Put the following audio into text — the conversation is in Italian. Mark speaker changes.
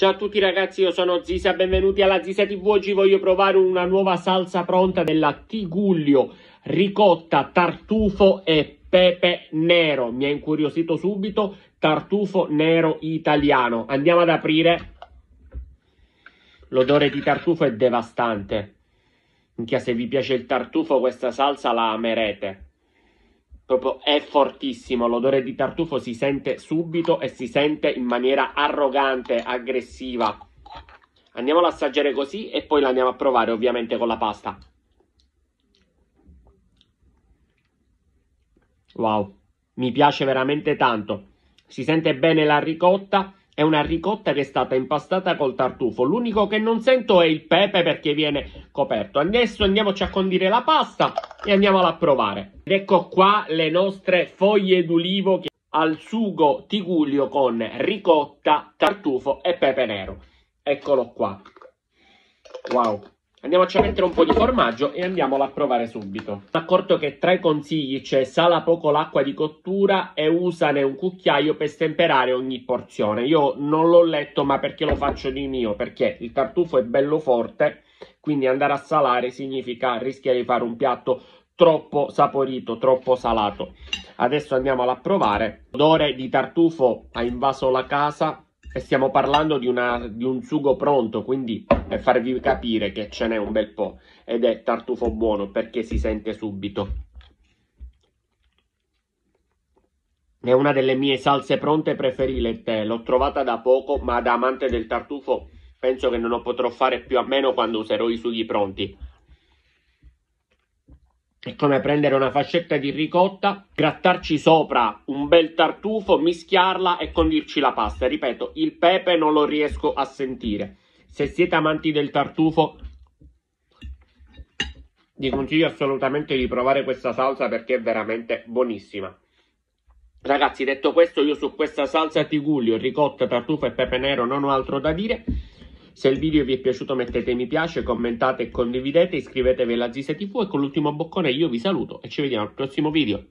Speaker 1: Ciao a tutti ragazzi, io sono Zisa, benvenuti alla Zisa TV. Oggi voglio provare una nuova salsa pronta della Tiguglio, ricotta, tartufo e pepe nero. Mi ha incuriosito subito, tartufo nero italiano. Andiamo ad aprire. L'odore di tartufo è devastante. Minchia, se vi piace il tartufo questa salsa la amerete proprio è fortissimo, l'odore di tartufo si sente subito e si sente in maniera arrogante, aggressiva. Andiamolo ad assaggiare così e poi l'andiamo a provare ovviamente con la pasta. Wow, mi piace veramente tanto. Si sente bene la ricotta è una ricotta che è stata impastata col tartufo. L'unico che non sento è il pepe perché viene coperto. Adesso andiamoci a condire la pasta e andiamola a provare. Ed ecco qua le nostre foglie d'ulivo al sugo tigulio con ricotta, tartufo e pepe nero. Eccolo qua. Wow. Andiamoci a mettere un po' di formaggio e andiamolo a provare subito. Mi accorto che tra i consigli c'è sala poco l'acqua di cottura e usane un cucchiaio per stemperare ogni porzione. Io non l'ho letto ma perché lo faccio di mio, perché il tartufo è bello forte, quindi andare a salare significa rischiare di fare un piatto troppo saporito, troppo salato. Adesso andiamolo a provare. L'odore di tartufo ha invaso la casa, stiamo parlando di, una, di, un sugo pronto, quindi per farvi capire che ce n'è un bel po' ed è tartufo buono perché si sente subito. È una delle mie salse pronte preferite, l'ho trovata da poco, ma da amante del tartufo penso che non lo potrò fare più a meno quando userò i sughi pronti. È come prendere una fascetta di ricotta, grattarci sopra un bel tartufo, mischiarla e condirci la pasta. Ripeto, il pepe non lo riesco a sentire. Se siete amanti del tartufo, vi consiglio assolutamente di provare questa salsa perché è veramente buonissima. Ragazzi, detto questo, io su questa salsa tiguglio, ricotta, tartufo e pepe nero non ho altro da dire. Se il video vi è piaciuto mettete mi piace, commentate e condividete, iscrivetevi alla Zise e con l'ultimo boccone io vi saluto e ci vediamo al prossimo video.